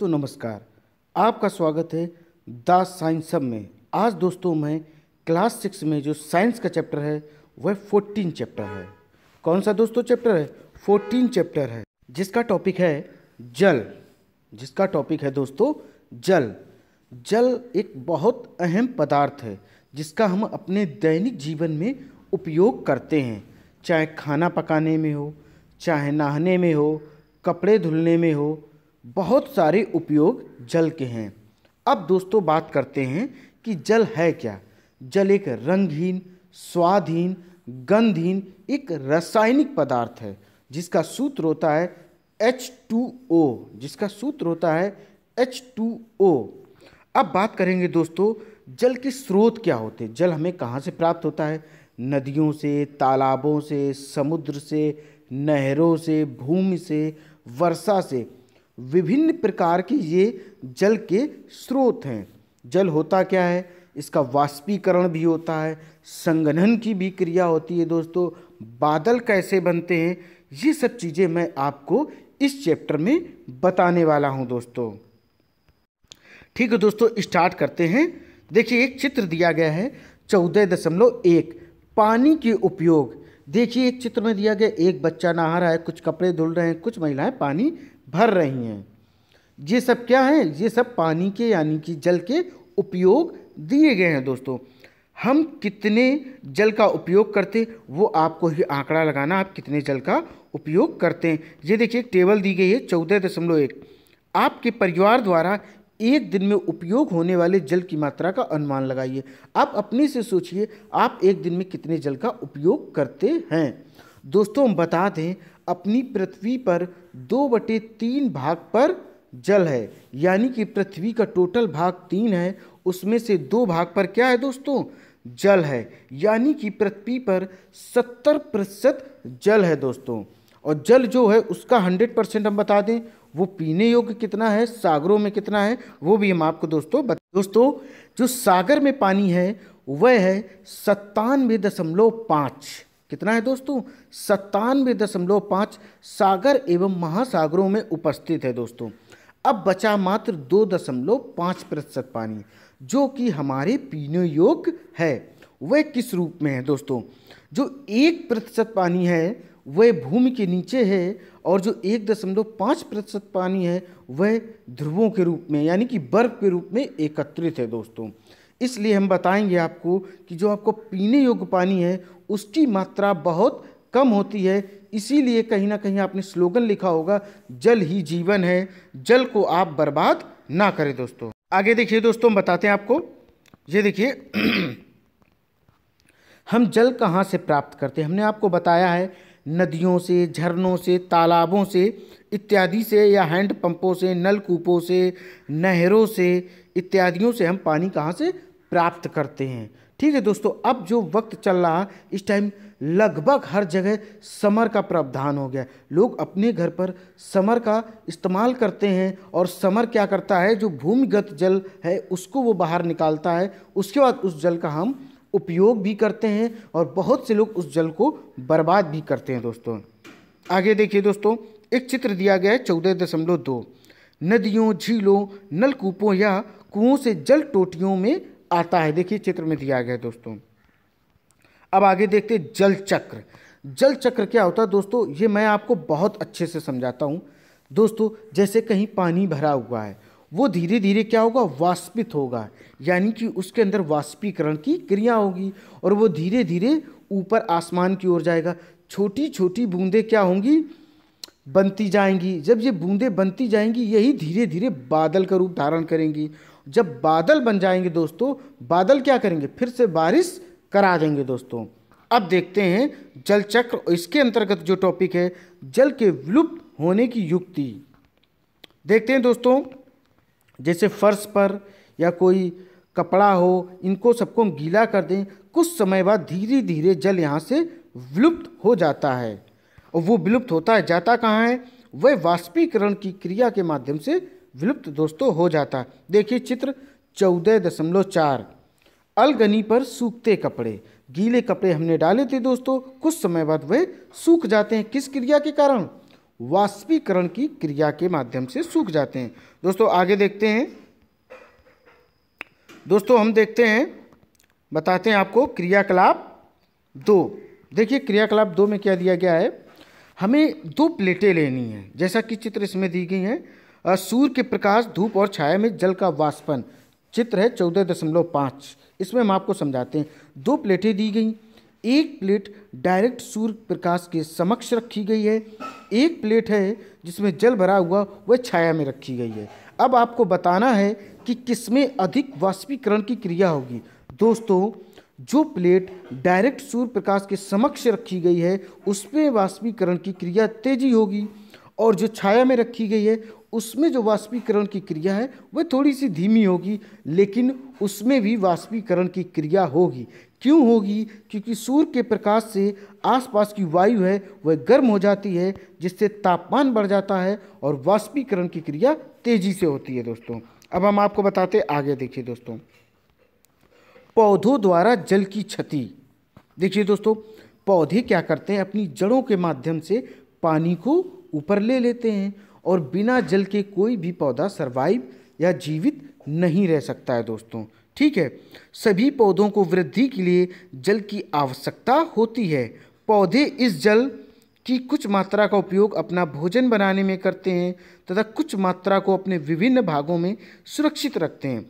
तो नमस्कार आपका स्वागत है द साइंस सब में आज दोस्तों मैं क्लास सिक्स में जो साइंस का चैप्टर है वह फोर्टीन चैप्टर है कौन सा दोस्तों चैप्टर है फोर्टीन चैप्टर है जिसका टॉपिक है जल जिसका टॉपिक है दोस्तों जल जल एक बहुत अहम पदार्थ है जिसका हम अपने दैनिक जीवन में उपयोग करते हैं चाहे खाना पकाने में हो चाहे नहाने में हो कपड़े धुलने में हो बहुत सारे उपयोग जल के हैं अब दोस्तों बात करते हैं कि जल है क्या जल एक रंगहीन स्वादहीन गंधहीन एक रासायनिक पदार्थ है जिसका सूत्र होता है H2O जिसका सूत्र होता है H2O अब बात करेंगे दोस्तों जल के स्रोत क्या होते हैं जल हमें कहाँ से प्राप्त होता है नदियों से तालाबों से समुद्र से नहरों से भूमि से वर्षा से विभिन्न प्रकार के ये जल के स्रोत हैं जल होता क्या है इसका वाष्पीकरण भी होता है संगठन की भी क्रिया होती है दोस्तों बादल कैसे बनते हैं ये सब चीज़ें मैं आपको इस चैप्टर में बताने वाला हूँ दोस्तों ठीक है दोस्तों स्टार्ट करते हैं देखिए एक चित्र दिया गया है चौदह दशमलव एक पानी के उपयोग देखिए एक चित्र में दिया गया एक बच्चा नहा रहा है कुछ कपड़े धुल रहे हैं कुछ महिलाएं पानी भर रही हैं ये सब क्या है ये सब पानी के यानी कि जल के उपयोग दिए गए हैं दोस्तों हम कितने जल का उपयोग करते वो आपको ही आंकड़ा लगाना आप कितने जल का उपयोग करते हैं ये देखिए टेबल दी गई है चौदह दशमलव एक आपके परिवार द्वारा एक दिन में उपयोग होने वाले जल की मात्रा का अनुमान लगाइए आप अपने से सोचिए आप एक दिन में कितने जल का उपयोग करते हैं दोस्तों हम बता दें अपनी पृथ्वी पर दो बटे तीन भाग पर जल है यानी कि पृथ्वी का टोटल भाग तीन है उसमें से दो भाग पर क्या है दोस्तों जल है यानी कि पृथ्वी पर सत्तर प्रतिशत जल है दोस्तों और जल जो है उसका हंड्रेड परसेंट हम बता दें वो पीने योग्य कितना है सागरों में कितना है वो भी हम आपको दोस्तों बता दोस्तों जो सागर में पानी है वह है सत्तानवे दशमलव पाँच कितना है दोस्तों सत्तानवे दशमलव पाँच सागर एवं महासागरों में उपस्थित है दोस्तों अब बचा मात्र दो दशमलव पाँच प्रतिशत पानी जो कि हमारे पीने योग्य है वह किस रूप में है दोस्तों जो एक प्रतिशत पानी है वह भूमि के नीचे है और जो एक दशमलव पाँच प्रतिशत पानी है वह ध्रुवों के रूप में यानी कि बर्फ के रूप में एकत्रित है दोस्तों इसलिए हम बताएंगे आपको कि जो आपको पीने योग्य पानी है उसकी मात्रा बहुत कम होती है इसीलिए कहीं ना कहीं आपने स्लोगन लिखा होगा जल ही जीवन है जल को आप बर्बाद ना करें दोस्तों आगे देखिए दोस्तों बताते हैं आपको ये देखिए हम जल कहाँ से प्राप्त करते हैं हमने आपको बताया है नदियों से झरनों से तालाबों से इत्यादि से या हैंड पंपों से नलकूपों से नहरों से इत्यादियों से हम पानी कहाँ से प्राप्त करते हैं ठीक है दोस्तों अब जो वक्त चल रहा इस टाइम लगभग हर जगह समर का प्रावधान हो गया लोग अपने घर पर समर का इस्तेमाल करते हैं और समर क्या करता है जो भूमिगत जल है उसको वो बाहर निकालता है उसके बाद उस जल का हम उपयोग भी करते हैं और बहुत से लोग उस जल को बर्बाद भी करते हैं दोस्तों आगे देखिए दोस्तों एक चित्र दिया गया है चौदह दशमलव दो नदियों झीलों नलकूपों या कुओं से जल टोटियों में आता है देखिए चित्र में दिया गया है दोस्तों अब आगे देखते जल चक्र जल चक्र क्या होता है दोस्तों ये मैं आपको बहुत अच्छे से समझाता हूँ दोस्तों जैसे कहीं पानी भरा हुआ है वो धीरे धीरे क्या होगा वाष्पित होगा यानी कि उसके अंदर वाष्पीकरण की क्रिया होगी और वो धीरे धीरे ऊपर आसमान की ओर जाएगा छोटी छोटी बूंदें क्या होंगी बनती जाएंगी जब ये बूंदें बनती जाएंगी यही धीरे धीरे बादल का रूप धारण करेंगी जब बादल बन जाएंगे दोस्तों बादल क्या करेंगे फिर से बारिश करा देंगे दोस्तों अब देखते हैं जल चक्र इसके अंतर्गत जो टॉपिक है जल के विलुप्त होने की युक्ति देखते हैं दोस्तों जैसे फर्श पर या कोई कपड़ा हो इनको सबको हम गीला कर दें कुछ समय बाद धीरे धीरे जल यहाँ से विलुप्त हो जाता है और वो विलुप्त होता है जाता कहाँ है वह वाष्पीकरण की क्रिया के माध्यम से विलुप्त दोस्तों हो जाता देखिए चित्र चौदह दशमलव चार अलगनी पर सूखते कपड़े गीले कपड़े हमने डाले थे दोस्तों कुछ समय बाद वे सूख जाते हैं किस क्रिया के कारण वाष्पीकरण की क्रिया के माध्यम से सूख जाते हैं दोस्तों आगे देखते हैं दोस्तों हम देखते हैं बताते हैं आपको क्रियाकलाप दो देखिए क्रियाकलाप दो में क्या दिया गया है हमें दो प्लेटें लेनी है जैसा कि चित्र इसमें दी गई हैं सूर्य के प्रकाश धूप और छाया में जल का वाष्पन चित्र है चौदह दशमलव पाँच इसमें हम आपको समझाते हैं दो प्लेटें दी गई एक प्लेट डायरेक्ट सूर्य प्रकाश के समक्ष रखी गई है एक प्लेट है जिसमें जल भरा हुआ वह छाया में रखी गई है अब आपको बताना है कि किसमें अधिक वाष्पीकरण की क्रिया होगी दोस्तों जो प्लेट डायरेक्ट सूर्य प्रकाश के समक्ष रखी गई है उसमें वाष्पीकरण की क्रिया तेजी होगी और जो छाया में रखी गई है उसमें जो वाष्पीकरण की क्रिया है वह थोड़ी सी धीमी होगी लेकिन उसमें भी वाष्पीकरण की क्रिया होगी क्यों होगी क्योंकि सूर्य के प्रकाश से आसपास की वायु है वह गर्म हो जाती है जिससे तापमान बढ़ जाता है और वाष्पीकरण की क्रिया तेजी से होती है दोस्तों अब हम आपको बताते आगे देखिए दोस्तों पौधों द्वारा जल की क्षति देखिए दोस्तों पौधे क्या करते हैं अपनी जड़ों के माध्यम से पानी को ऊपर ले लेते हैं और बिना जल के कोई भी पौधा सर्वाइव या जीवित नहीं रह सकता है दोस्तों ठीक है सभी पौधों को वृद्धि के लिए जल की आवश्यकता होती है पौधे इस जल की कुछ मात्रा का उपयोग अपना भोजन बनाने में करते हैं तथा कुछ मात्रा को अपने विभिन्न भागों में सुरक्षित रखते हैं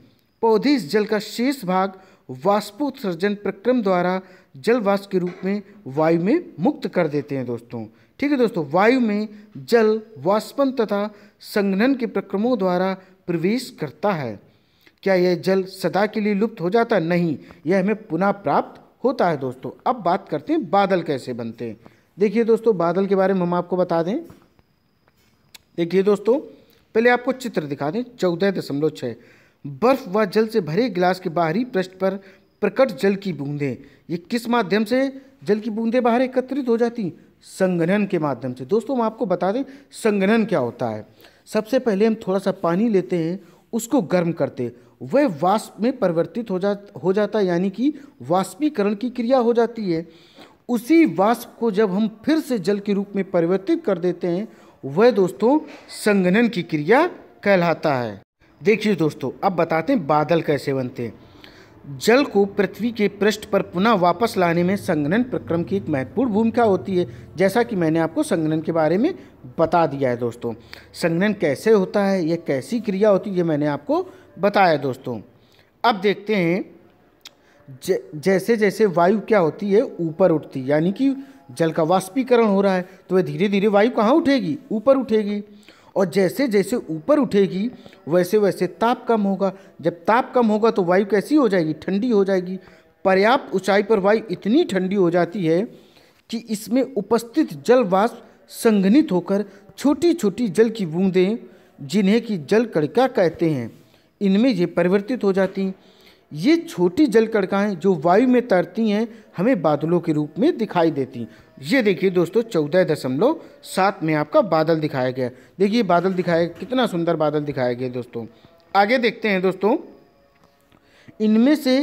पौधे इस जल का शेष भाग वाष्पोत्सर्जन प्रक्रम द्वारा जलवाष्प के रूप में वायु में मुक्त कर देते हैं दोस्तों ठीक है दोस्तों वायु में जल वाष्पन तथा संघनन के प्रक्रमों द्वारा प्रवेश करता है क्या यह जल सदा के लिए लुप्त हो जाता है नहीं यह हमें पुनः प्राप्त होता है दोस्तों अब बात करते हैं बादल कैसे बनते हैं देखिए दोस्तों बादल के बारे में हम आपको बता दें देखिए दोस्तों पहले आपको चित्र दिखा दें चौदह दशमलव छः बर्फ व जल से भरे गिलास के बाहरी पृष्ठ पर प्रकट जल की बूंदें ये किस माध्यम से जल की बूंदें बाहर एकत्रित हो जाती संगनन के माध्यम से दोस्तों हम आपको बता दें संगणन क्या होता है सबसे पहले हम थोड़ा सा पानी लेते हैं उसको गर्म करते वह वाष्प में परिवर्तित हो जा हो जाता है यानी कि वाष्पीकरण की क्रिया हो जाती है उसी वाष्प को जब हम फिर से जल के रूप में परिवर्तित कर देते हैं वह दोस्तों संगनन की क्रिया कहलाता है देखिए दोस्तों अब बताते हैं बादल कैसे बनते हैं जल को पृथ्वी के पृष्ठ पर पुनः वापस लाने में संगनन प्रक्रम की एक महत्वपूर्ण भूमिका होती है जैसा कि मैंने आपको संगनन के बारे में बता दिया है दोस्तों संगनन कैसे होता है यह कैसी क्रिया होती है ये मैंने आपको बताया दोस्तों अब देखते हैं जैसे जैसे वायु क्या होती है ऊपर उठती यानी कि जल का वाष्पीकरण हो रहा है तो वह धीरे धीरे वायु कहाँ उठेगी ऊपर उठेगी और जैसे जैसे ऊपर उठेगी वैसे वैसे ताप कम होगा जब ताप कम होगा तो वायु कैसी हो जाएगी ठंडी हो जाएगी पर्याप्त ऊंचाई पर वायु इतनी ठंडी हो जाती है कि इसमें उपस्थित जल वाष्प संघनित होकर छोटी छोटी जल की बूंदें जिन्हें कि जल कड़का कहते हैं इनमें ये परिवर्तित हो जाती हैं ये छोटी जल कड़काएँ जो वायु में तैरती हैं हमें बादलों के रूप में दिखाई देती हैं ये देखिए दोस्तों चौदह दशमलव सात में आपका बादल दिखाया गया देखिए बादल दिखाया कितना सुंदर बादल दिखाया गया दोस्तों आगे देखते हैं दोस्तों इनमें से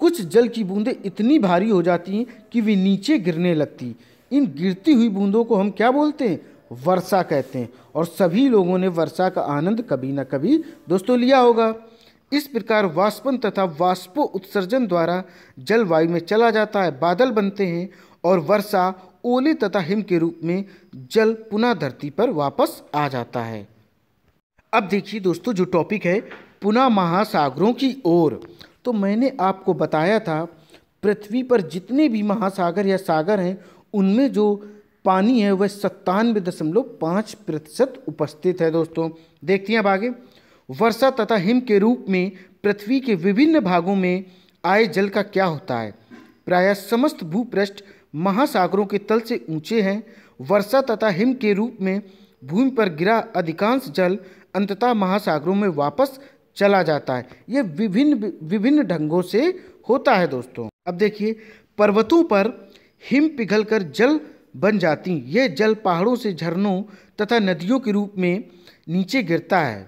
कुछ जल की बूंदें इतनी भारी हो जाती हैं कि वे नीचे गिरने लगती इन गिरती हुई बूंदों को हम क्या बोलते हैं वर्षा कहते हैं और सभी लोगों ने वर्षा का आनंद कभी ना कभी दोस्तों लिया होगा इस प्रकार वाष्पन तथा वाष्पो उत्सर्जन द्वारा जलवायु में चला जाता है बादल बनते हैं और वर्षा ओले तथा हिम के रूप में जल पुनः धरती पर वापस आ जाता है अब देखिए दोस्तों जो टॉपिक है पुनः महासागरों की ओर तो मैंने आपको बताया था पृथ्वी पर जितने भी महासागर या सागर हैं उनमें जो पानी है वह सत्तानवे दशमलव पाँच प्रतिशत उपस्थित है दोस्तों देखते हैं अब आगे वर्षा तथा हिम के रूप में पृथ्वी के विभिन्न भागों में आए जल का क्या होता है प्रायः समस्त भूपृष्ठ महासागरों के तल से ऊंचे हैं वर्षा तथा हिम के रूप में भूमि पर गिरा अधिकांश जल अंततः महासागरों में वापस चला जाता है ये विभिन्न विभिन्न ढंगों से होता है दोस्तों अब देखिए पर्वतों पर हिम पिघलकर जल बन जाती यह जल पहाड़ों से झरनों तथा नदियों के रूप में नीचे गिरता है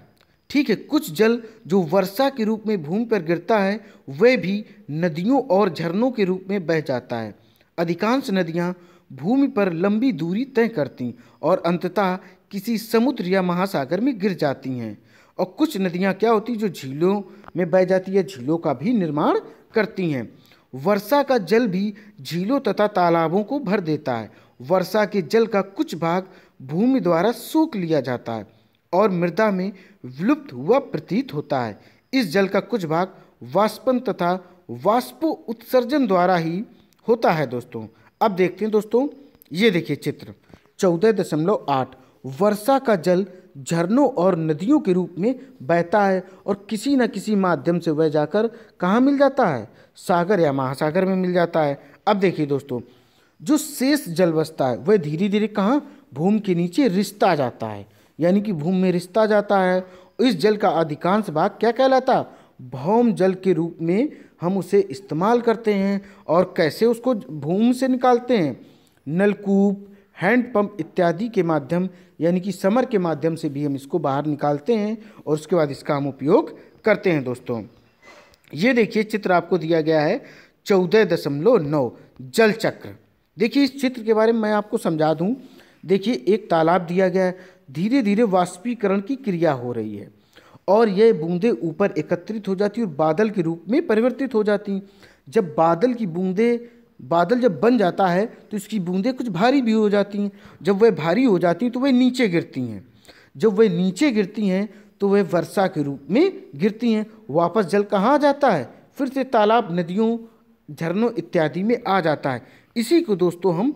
ठीक है कुछ जल जो वर्षा के रूप में भूमि पर गिरता है वह भी नदियों और झरनों के रूप में बह जाता है अधिकांश नदियाँ भूमि पर लंबी दूरी तय करती और अंततः किसी समुद्र या महासागर में गिर जाती हैं और कुछ नदियाँ क्या होती जो झीलों में बह जाती है झीलों का भी निर्माण करती हैं वर्षा का जल भी झीलों तथा तालाबों को भर देता है वर्षा के जल का कुछ भाग भूमि द्वारा सूख लिया जाता है और मृदा में विलुप्त हुआ प्रतीत होता है इस जल का कुछ भाग वाष्पन तथा वाष्पो उत्सर्जन द्वारा ही होता है दोस्तों अब देखते हैं दोस्तों ये देखिए चित्र चौदह दशमलव आठ वर्षा का जल झरनों और नदियों के रूप में बहता है और किसी न किसी माध्यम से वह जाकर कहाँ मिल जाता है सागर या महासागर में मिल जाता है अब देखिए दोस्तों जो शेष जल बसता है वह धीरे धीरे कहाँ भूमि के नीचे रिश्ता जाता है यानी कि भूमि में रिश्ता जाता है इस जल का अधिकांश भाग क्या कहलाता है भौम जल के रूप में हम उसे इस्तेमाल करते हैं और कैसे उसको भूमि से निकालते हैं नलकूप हैंडपम्प इत्यादि के माध्यम यानी कि समर के माध्यम से भी हम इसको बाहर निकालते हैं और उसके बाद इसका हम उपयोग करते हैं दोस्तों ये देखिए चित्र आपको दिया गया है चौदह दशमलव नौ जल चक्र देखिए इस चित्र के बारे में मैं आपको समझा दूँ देखिए एक तालाब दिया गया है धीरे धीरे वाष्पीकरण की क्रिया हो रही है और ये बूंदें ऊपर एकत्रित हो जाती और बादल के रूप में परिवर्तित हो जाती जब बादल की बूंदें बादल जब बन जाता है तो इसकी बूंदें कुछ भारी भी हो जाती हैं जब वह भारी हो जाती हैं तो वह नीचे गिरती हैं जब वह नीचे गिरती हैं तो वह वर्षा के रूप में गिरती हैं वापस जल कहाँ आ जाता है फिर से तालाब नदियों झरनों इत्यादि में आ जाता है इसी को दोस्तों हम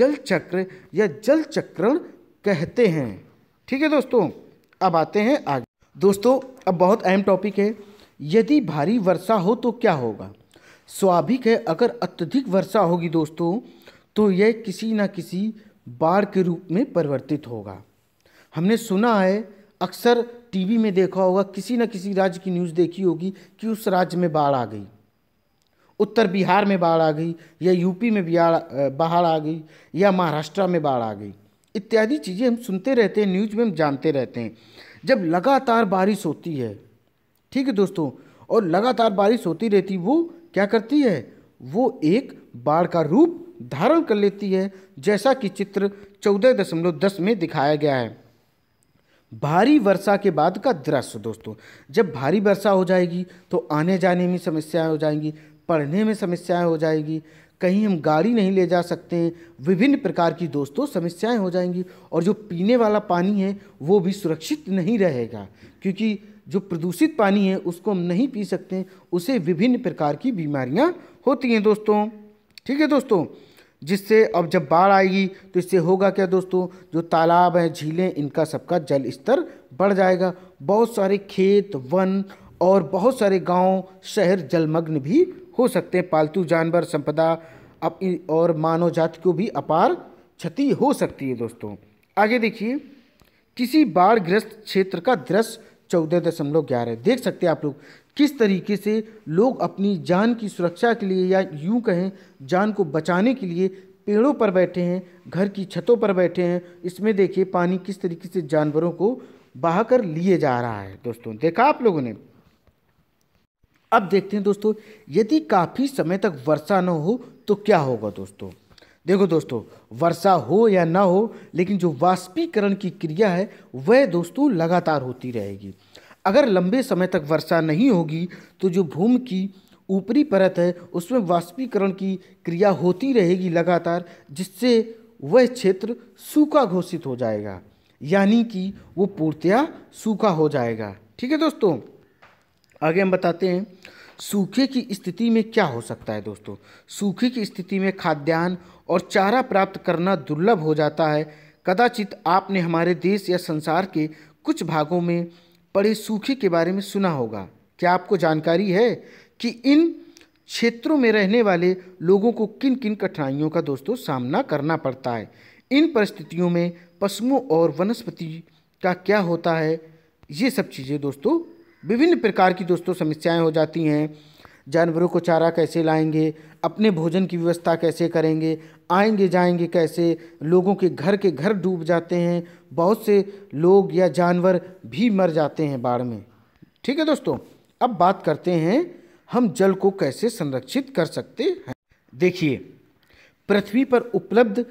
जल चक्र या जल चक्रण कहते हैं ठीक है दोस्तों अब आते हैं आगे दोस्तों अब बहुत अहम टॉपिक है यदि भारी वर्षा हो तो क्या होगा स्वाभाविक है अगर अत्यधिक वर्षा होगी दोस्तों तो यह किसी न किसी बाढ़ के रूप में परिवर्तित होगा हमने सुना है अक्सर टीवी में देखा होगा किसी न किसी राज्य की न्यूज़ देखी होगी कि उस राज्य में बाढ़ आ गई उत्तर बिहार में बाढ़ आ गई या यूपी में बाढ़ आ गई या महाराष्ट्र में बाढ़ आ गई इत्यादि चीज़ें हम सुनते रहते हैं न्यूज में हम जानते रहते हैं जब लगातार बारिश होती है ठीक है दोस्तों और लगातार बारिश होती रहती वो क्या करती है वो एक बाढ़ का रूप धारण कर लेती है जैसा कि चित्र चौदह दशमलव दस में दिखाया गया है भारी वर्षा के बाद का दृश्य दोस्तों जब भारी वर्षा हो जाएगी तो आने जाने में समस्याएं हो जाएंगी पढ़ने में समस्याएं हो जाएगी कहीं हम गाड़ी नहीं ले जा सकते हैं विभिन्न प्रकार की दोस्तों समस्याएं हो जाएंगी और जो पीने वाला पानी है वो भी सुरक्षित नहीं रहेगा क्योंकि जो प्रदूषित पानी है उसको हम नहीं पी सकते उसे विभिन्न प्रकार की बीमारियां होती हैं दोस्तों ठीक है दोस्तों जिससे अब जब बाढ़ आएगी तो इससे होगा क्या दोस्तों जो तालाब हैं झीलें इनका सबका जल स्तर बढ़ जाएगा बहुत सारे खेत वन और बहुत सारे गांव शहर जलमग्न भी हो सकते हैं पालतू जानवर संपदा अप और मानव जाति को भी अपार क्षति हो सकती है दोस्तों आगे देखिए किसी बाढ़ ग्रस्त क्षेत्र का दृश्य चौदह दशमलव ग्यारह देख सकते हैं आप लोग किस तरीके से लोग अपनी जान की सुरक्षा के लिए या यूं कहें जान को बचाने के लिए पेड़ों पर बैठे हैं घर की छतों पर बैठे हैं इसमें देखिए पानी किस तरीके से जानवरों को बहाकर लिए जा रहा है दोस्तों देखा आप लोगों ने अब देखते हैं दोस्तों यदि काफ़ी समय तक वर्षा न हो तो क्या होगा दोस्तों देखो दोस्तों वर्षा हो या ना हो लेकिन जो वाष्पीकरण की क्रिया है वह दोस्तों लगातार होती रहेगी अगर लंबे समय तक वर्षा नहीं होगी तो जो भूमि की ऊपरी परत है उसमें वाष्पीकरण की क्रिया होती रहेगी लगातार जिससे वह क्षेत्र सूखा घोषित हो जाएगा यानी कि वो पूर्तिया सूखा हो जाएगा ठीक है दोस्तों आगे हम बताते हैं सूखे की स्थिति में क्या हो सकता है दोस्तों सूखे की स्थिति में खाद्यान्न और चारा प्राप्त करना दुर्लभ हो जाता है कदाचित आपने हमारे देश या संसार के कुछ भागों में पड़े सूखे के बारे में सुना होगा क्या आपको जानकारी है कि इन क्षेत्रों में रहने वाले लोगों को किन किन कठिनाइयों का दोस्तों सामना करना पड़ता है इन परिस्थितियों में पशुओं और वनस्पति का क्या होता है ये सब चीज़ें दोस्तों विभिन्न प्रकार की दोस्तों समस्याएं हो जाती हैं जानवरों को चारा कैसे लाएंगे अपने भोजन की व्यवस्था कैसे करेंगे आएंगे जाएंगे कैसे लोगों के घर के घर डूब जाते हैं बहुत से लोग या जानवर भी मर जाते हैं बाढ़ में ठीक है दोस्तों अब बात करते हैं हम जल को कैसे संरक्षित कर सकते हैं देखिए पृथ्वी पर उपलब्ध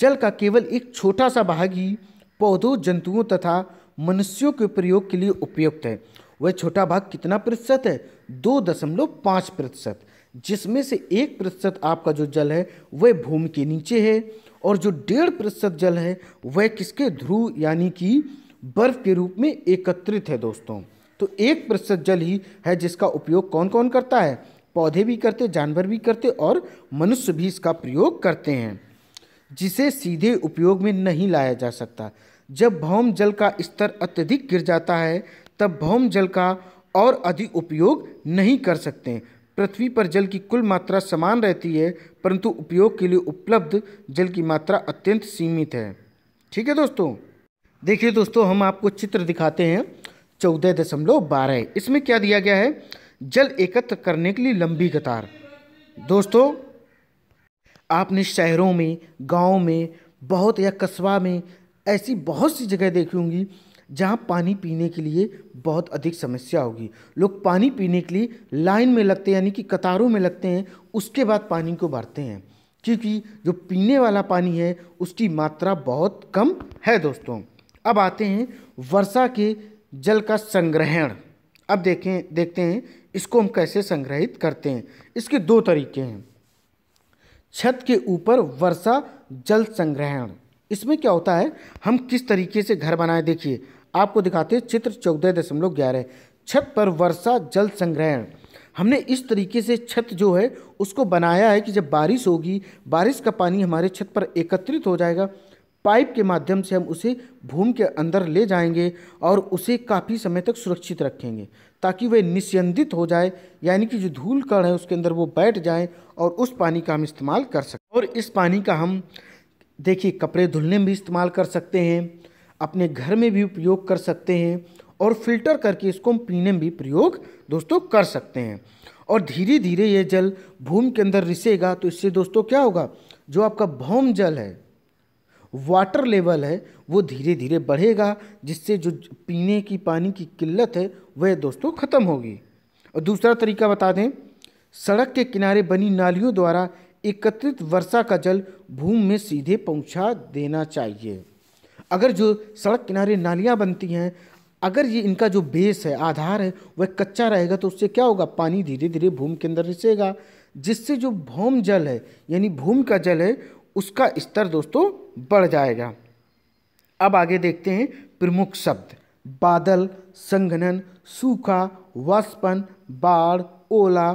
जल का केवल एक छोटा सा भाग ही पौधों जंतुओं तथा मनुष्यों के प्रयोग के लिए उपयुक्त है वह छोटा भाग कितना प्रतिशत है दो दशमलव पाँच प्रतिशत जिसमें से एक प्रतिशत आपका जो जल है वह भूमि के नीचे है और जो डेढ़ प्रतिशत जल है वह किसके ध्रुव यानी कि बर्फ के रूप में एकत्रित है दोस्तों तो एक प्रतिशत जल ही है जिसका उपयोग कौन कौन करता है पौधे भी करते जानवर भी करते और मनुष्य भी इसका प्रयोग करते हैं जिसे सीधे उपयोग में नहीं लाया जा सकता जब भौम जल का स्तर अत्यधिक गिर जाता है तब भौम जल का और अधिक उपयोग नहीं कर सकते पृथ्वी पर जल की कुल मात्रा समान रहती है परंतु उपयोग के लिए उपलब्ध जल की मात्रा अत्यंत सीमित है ठीक है दोस्तों देखिए दोस्तों हम आपको चित्र दिखाते हैं चौदह दशमलव बारह इसमें क्या दिया गया है जल एकत्र करने के लिए लंबी कतार दोस्तों आपने शहरों में गाँव में बहुत या कस्बा में ऐसी बहुत सी जगह देखी होंगी जहाँ पानी पीने के लिए बहुत अधिक समस्या होगी लोग पानी पीने के लिए लाइन में लगते हैं यानी कि कतारों में लगते हैं उसके बाद पानी को भरते हैं क्योंकि जो पीने वाला पानी है उसकी मात्रा बहुत कम है दोस्तों अब आते हैं वर्षा के जल का संग्रहण अब देखें देखते हैं इसको हम कैसे संग्रहित करते हैं इसके दो तरीके हैं छत के ऊपर वर्षा जल संग्रहण इसमें क्या होता है हम किस तरीके से घर बनाए देखिए आपको दिखाते हैं चित्र चौदह दशमलव ग्यारह छत पर वर्षा जल संग्रहण हमने इस तरीके से छत जो है उसको बनाया है कि जब बारिश होगी बारिश का पानी हमारे छत पर एकत्रित हो जाएगा पाइप के माध्यम से हम उसे भूमि के अंदर ले जाएंगे और उसे काफ़ी समय तक सुरक्षित रखेंगे ताकि वह निस्यंदित हो जाए यानी कि जो धूल कण है उसके अंदर वो बैठ जाए और उस पानी का हम इस्तेमाल कर सकें और इस पानी का हम देखिए कपड़े धुलने में भी इस्तेमाल कर सकते हैं अपने घर में भी उपयोग कर सकते हैं और फिल्टर करके इसको हम पीने में भी प्रयोग दोस्तों कर सकते हैं और धीरे धीरे ये जल भूमि के अंदर रिसेगा तो इससे दोस्तों क्या होगा जो आपका भौम जल है वाटर लेवल है वो धीरे धीरे बढ़ेगा जिससे जो पीने की पानी की किल्लत है वह दोस्तों ख़त्म होगी और दूसरा तरीका बता दें सड़क के किनारे बनी नालियों द्वारा एकत्रित वर्षा का जल भूमि में सीधे पहुंचा देना चाहिए अगर जो सड़क किनारे नालियाँ बनती हैं अगर ये इनका जो बेस है आधार है वह कच्चा रहेगा तो उससे क्या होगा पानी धीरे धीरे भूमि के अंदर रिसेगा जिससे जो भौम जल है यानी भूमि का जल है उसका स्तर दोस्तों बढ़ जाएगा अब आगे देखते हैं प्रमुख शब्द बादल संघनन सूखा वाष्पन बाढ़ ओला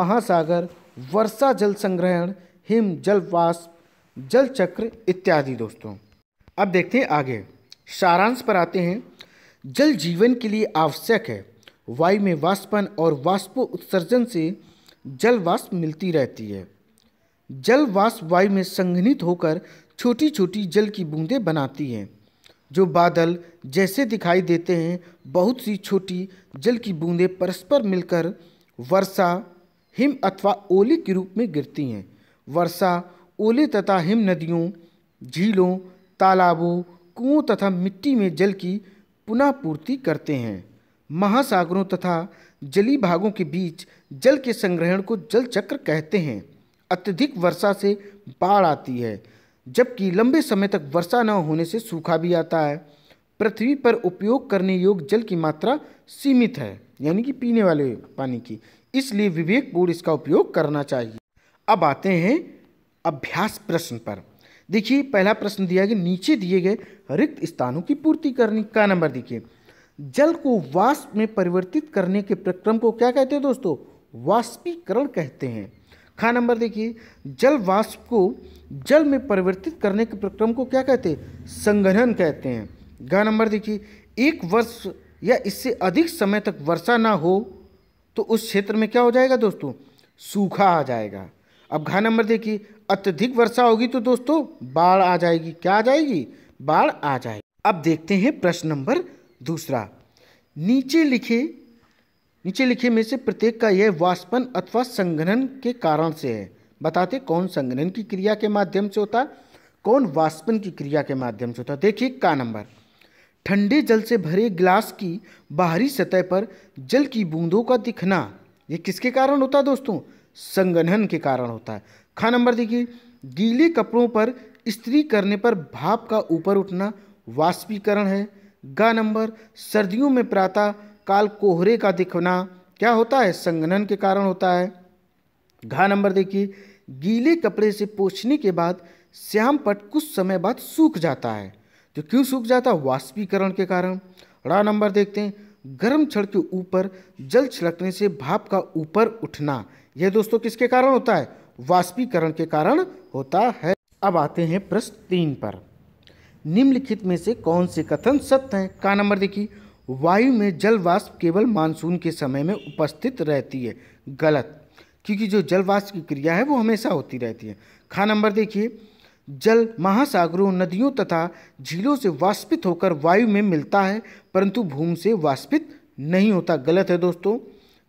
महासागर वर्षा जल संग्रहण हिम जल वाष्प जल चक्र इत्यादि दोस्तों अब देखते हैं आगे सारांश पर आते हैं जल जीवन के लिए आवश्यक है वायु में वाष्पन और वाष्प उत्सर्जन से जल वाष्प मिलती रहती है जल वाष्प वायु में संघनित होकर छोटी छोटी जल की बूंदें बनाती हैं जो बादल जैसे दिखाई देते हैं बहुत सी छोटी जल की बूंदें परस्पर मिलकर वर्षा हिम अथवा ओले के रूप में गिरती हैं वर्षा ओले तथा हिम नदियों झीलों तालाबों कुओं तथा मिट्टी में जल की पुनः पूर्ति करते हैं महासागरों तथा जली भागों के बीच जल के संग्रहण को जल चक्र कहते हैं अत्यधिक वर्षा से बाढ़ आती है जबकि लंबे समय तक वर्षा न होने से सूखा भी आता है पृथ्वी पर उपयोग करने योग्य जल की मात्रा सीमित है यानी कि पीने वाले पानी की इसलिए विवेकपूर्ण इसका उपयोग करना चाहिए अब आते हैं अभ्यास प्रश्न पर देखिए पहला प्रश्न दिया कि नीचे दिए गए रिक्त स्थानों की पूर्ति करने का नंबर देखिए जल को वाष्प में परिवर्तित करने के प्रक्रम को क्या कहते हैं दोस्तों वाष्पीकरण कहते हैं खा नंबर देखिए जल वाष्प को जल में परिवर्तित करने के प्रक्रम को क्या कहते हैं संगठन कहते हैं ग नंबर देखिए एक वर्ष या इससे अधिक समय तक वर्षा ना हो तो उस क्षेत्र में क्या हो जाएगा दोस्तों सूखा आ जाएगा अब घा नंबर देखिए अत्यधिक वर्षा होगी तो दोस्तों बाढ़ आ जाएगी क्या आ जाएगी बाढ़ आ जाएगी अब देखते हैं प्रश्न नंबर दूसरा नीचे लिखे नीचे लिखे में से प्रत्येक का यह वाष्पन अथवा संघनन के कारण से है बताते कौन संघनन की क्रिया के माध्यम से होता कौन वाष्पन की क्रिया के माध्यम से होता देखिए का नंबर ठंडे जल से भरे गिलास की बाहरी सतह पर जल की बूंदों का दिखना ये किसके कारण होता है दोस्तों संगनन के कारण होता है खा नंबर देखिए गीले कपड़ों पर स्त्री करने पर भाप का ऊपर उठना वाष्पीकरण है गा नंबर सर्दियों में प्रातः काल कोहरे का दिखना क्या होता है संगनन के कारण होता है घा नंबर देखिए गीले कपड़े से पोछने के बाद श्याम पट कुछ समय बाद सूख जाता है तो क्यों सूख जाता है वाष्पीकरण के कारण रा नंबर देखते हैं गर्म छड़ के ऊपर जल छिड़कने से भाप का ऊपर उठना यह दोस्तों किसके कारण होता है वाष्पीकरण के कारण होता है अब आते हैं प्रश्न तीन पर निम्नलिखित में से कौन से कथन सत्य हैं का नंबर देखिए वायु में जल वाष्प केवल मानसून के समय में उपस्थित रहती है गलत क्योंकि जो जल वाष्प की क्रिया है वो हमेशा होती रहती है खा नंबर देखिए जल महासागरों नदियों तथा झीलों से वाष्पित होकर वायु में मिलता है परंतु भूमि से वाष्पित नहीं होता गलत है दोस्तों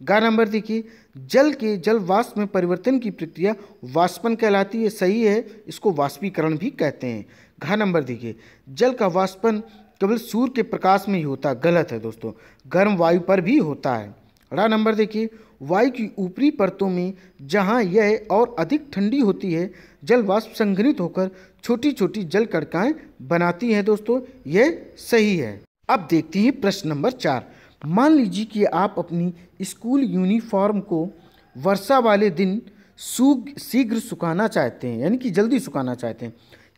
गा नंबर देखिए जल के जल वाष्प में परिवर्तन की प्रक्रिया वाष्पन कहलाती है सही है इसको वाष्पीकरण भी कहते हैं घा नंबर देखिए जल का वाष्पन केवल सूर्य के प्रकाश में ही होता है गलत है दोस्तों गर्म वायु पर भी होता है रा नंबर देखिए वायु की ऊपरी परतों में जहाँ यह और अधिक ठंडी होती है जल वाष्प संघनित होकर छोटी छोटी जल कड़काएँ बनाती हैं दोस्तों यह सही है अब देखते हैं प्रश्न नंबर चार मान लीजिए कि आप अपनी स्कूल यूनिफॉर्म को वर्षा वाले दिन सूख शीघ्र सुखाना चाहते हैं यानी कि जल्दी सुखाना चाहते हैं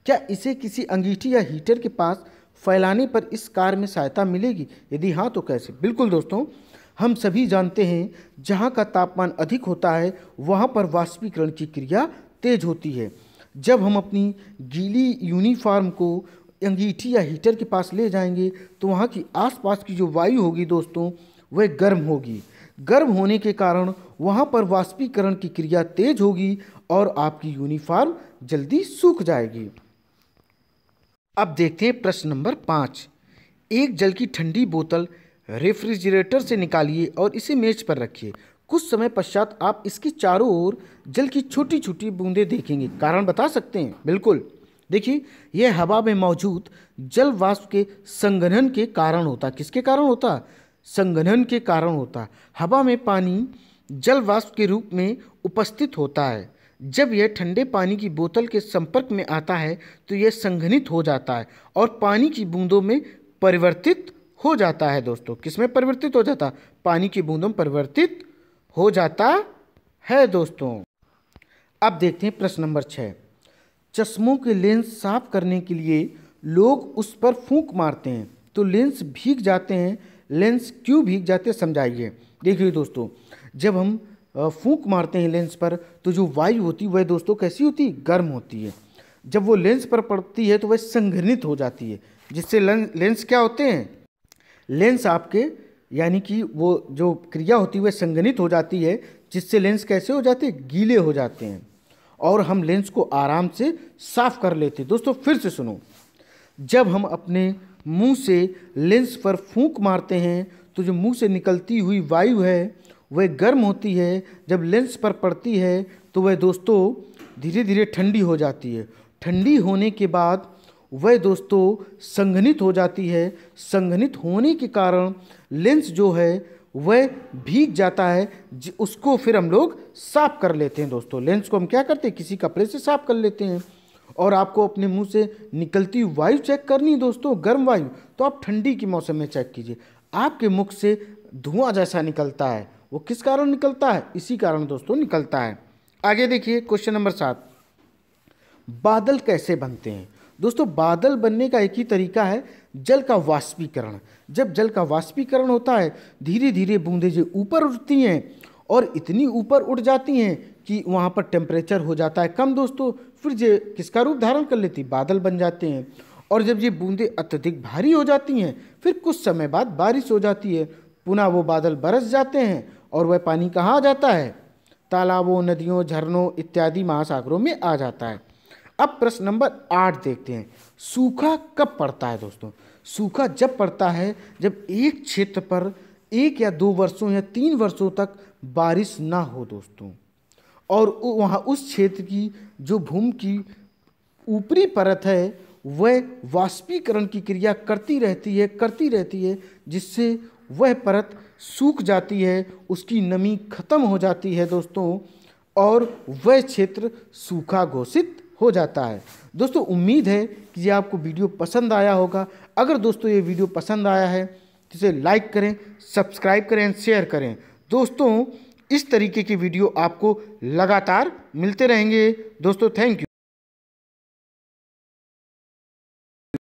क्या इसे किसी अंगीठी या हीटर के पास फैलाने पर इस कार्य में सहायता मिलेगी यदि हाँ तो कैसे बिल्कुल दोस्तों हम सभी जानते हैं जहाँ का तापमान अधिक होता है वहाँ पर वाष्पीकरण की क्रिया तेज होती है जब हम अपनी गीली यूनिफॉर्म को अंगीठी या हीटर के पास ले जाएंगे तो वहाँ की आसपास की जो वायु होगी दोस्तों वह गर्म होगी गर्म होने के कारण वहाँ पर वाष्पीकरण की क्रिया तेज होगी और आपकी यूनिफॉर्म जल्दी सूख जाएगी अब देखते हैं प्रश्न नंबर पाँच एक जल की ठंडी बोतल रेफ्रिजरेटर से निकालिए और इसे मेज पर रखिए कुछ समय पश्चात आप इसके चारों ओर जल की छोटी छोटी बूंदें देखेंगे कारण बता सकते हैं बिल्कुल देखिए यह हवा में मौजूद जल वाष्प के संगठन के कारण होता किसके कारण होता संगठन के कारण होता हवा में पानी जल वाष्प के रूप में उपस्थित होता है जब यह ठंडे पानी की बोतल के संपर्क में आता है तो यह संघनित हो जाता है और पानी की बूंदों में परिवर्तित हो जाता है दोस्तों किस में परिवर्तित हो जाता पानी की बूंदों में परिवर्तित हो जाता है दोस्तों अब देखते हैं प्रश्न नंबर छः चश्मों के लेंस साफ करने के लिए लोग उस पर फूंक मारते हैं तो लेंस भीग जाते हैं लेंस क्यों भीग जाते समझाइए देखिए दोस्तों जब हम फूंक मारते हैं लेंस पर तो जो वायु होती है वह दोस्तों कैसी होती है गर्म होती है जब वो लेंस पर पड़ती है तो वह संघनित हो जाती है जिससे लेंस क्या होते हैं लेंस आपके यानी कि वो जो क्रिया होती है वह संघनित हो जाती है जिससे लेंस कैसे हो जाते हैं गीले हो जाते हैं और हम लेंस को आराम से साफ कर लेते दोस्तों फिर से सुनो जब हम अपने मुंह से लेंस पर फूंक मारते हैं तो जो मुंह से निकलती हुई वायु है वह गर्म होती है जब लेंस पर पड़ती है तो वह दोस्तों धीरे धीरे ठंडी हो जाती है ठंडी होने के बाद वह दोस्तों संघनित हो जाती है संघनित होने के कारण लेंस जो है वह भीग जाता है उसको फिर हम लोग साफ कर लेते हैं दोस्तों लेंस को हम क्या करते हैं किसी कपड़े से साफ कर लेते हैं और आपको अपने मुंह से निकलती वायु चेक करनी दोस्तों गर्म वायु तो आप ठंडी के मौसम में चेक कीजिए आपके मुख से धुआं जैसा निकलता है वो किस कारण निकलता है इसी कारण दोस्तों निकलता है आगे देखिए क्वेश्चन नंबर सात बादल कैसे बनते हैं दोस्तों बादल बनने का एक ही तरीका है जल का वाष्पीकरण जब जल का वाष्पीकरण होता है धीरे धीरे बूंदें जो ऊपर उठती हैं और इतनी ऊपर उठ जाती हैं कि वहाँ पर टेम्परेचर हो जाता है कम दोस्तों फिर ये किसका रूप धारण कर लेती बादल बन जाते हैं और जब ये बूंदें अत्यधिक भारी हो जाती हैं फिर कुछ समय बाद बारिश हो जाती है पुनः वो बादल बरस जाते हैं और वह पानी कहाँ आ जाता है तालाबों नदियों झरनों इत्यादि महासागरों में आ जाता है अब प्रश्न नंबर आठ देखते हैं सूखा कब पड़ता है दोस्तों सूखा जब पड़ता है जब एक क्षेत्र पर एक या दो वर्षों या तीन वर्षों तक बारिश ना हो दोस्तों और वहाँ उस क्षेत्र की जो भूमि की ऊपरी परत है वह वाष्पीकरण की क्रिया करती रहती है करती रहती है जिससे वह परत सूख जाती है उसकी नमी खत्म हो जाती है दोस्तों और वह क्षेत्र सूखा घोषित हो जाता है दोस्तों उम्मीद है कि ये आपको वीडियो पसंद आया होगा अगर दोस्तों ये वीडियो पसंद आया है तो इसे लाइक करें सब्सक्राइब करें एंड शेयर करें दोस्तों इस तरीके की वीडियो आपको लगातार मिलते रहेंगे दोस्तों थैंक यू